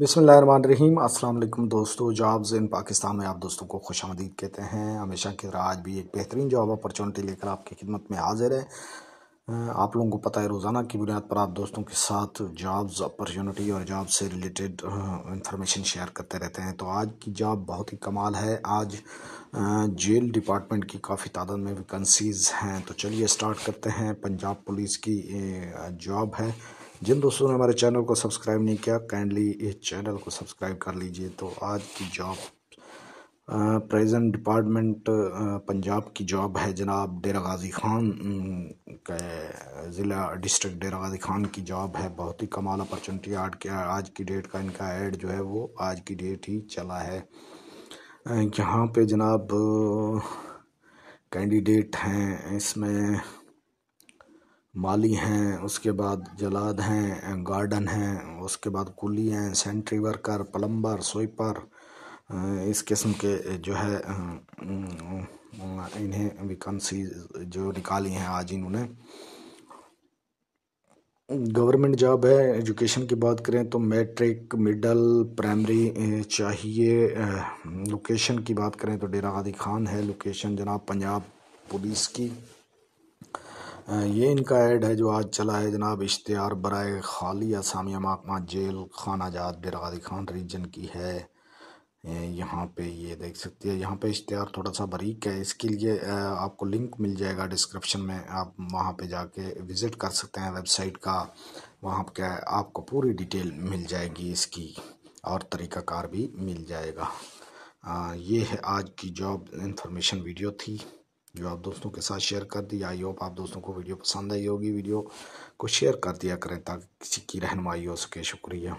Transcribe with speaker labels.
Speaker 1: बिसमीम अल्लाम दोस्तों जॉब्स इन पाकिस्तान में आप दोस्तों को खुश आमदीद कहते हैं हमेशा की तरह आज भी एक बेहतरीन जॉब अपॉर्चुनिटी लेकर आपकी खिदमत में हाजिर है आप लोगों को पता है रोज़ाना की बुनियाद पर आप दोस्तों के साथ जॉब्स अपॉर्चुनिटी और जॉब से रिलेटेड इंफॉर्मेशन शेयर करते रहते हैं तो आज की जॉब बहुत ही कमाल है आज जेल डिपार्टमेंट की काफ़ी तादाद में वैकेंसीज़ हैं तो चलिए स्टार्ट करते हैं पंजाब पुलिस की जॉब है जिन दोस्तों ने हमारे चैनल को सब्सक्राइब नहीं किया काइंडली इस चैनल को सब्सक्राइब कर लीजिए तो आज की जॉब प्रेजेंट डिपार्टमेंट पंजाब की जॉब है जनाब डेरा गाजी खान का ज़िला डिस्ट्रिक्ट डेरा गाजी खान की जॉब है बहुत ही कमाल अपॉर्चुनिटी आर्ट के आज की डेट का इनका ऐड जो है वो आज की डेट ही चला है यहाँ पे जनाब कैंडिडेट हैं इसमें माली हैं उसके बाद जलाद हैं गार्डन हैं उसके बाद कुली हैं सेंट्री वर्कर प्लम्बर स्वीपर इस किस्म के जो है इन्हें वैकेंसी जो निकाली हैं आज इन्होंने गवर्नमेंट जॉब है एजुकेशन की बात करें तो मैट्रिक मिडल प्राइमरी चाहिए लोकेशन की बात करें तो डेरा गादी खान है लोकेशन जनाब पंजाब पुलिस की ये इनका ऐड है जो आज चला है जनाब इश्तार बरए खाली असामिया महकमा जेल खाना जात बिरादरी खान रीजन की है यहाँ पे ये देख सकती है यहाँ पे इश्तहार थोड़ा सा बरीक है इसके लिए आपको लिंक मिल जाएगा डिस्क्रिप्शन में आप वहाँ पे जाके विज़िट कर सकते हैं वेबसाइट का वहाँ पे आपको पूरी डिटेल मिल जाएगी इसकी और तरीक़ाकार भी मिल जाएगा आ, ये है आज की जॉब इंफॉर्मेशन वीडियो थी जो आप दोस्तों के साथ शेयर कर दी आई होप आप दोस्तों को वीडियो पसंद आई होगी वीडियो को शेयर कर दिया करें ताकि किसी की रहनमाई हो सके शुक्रिया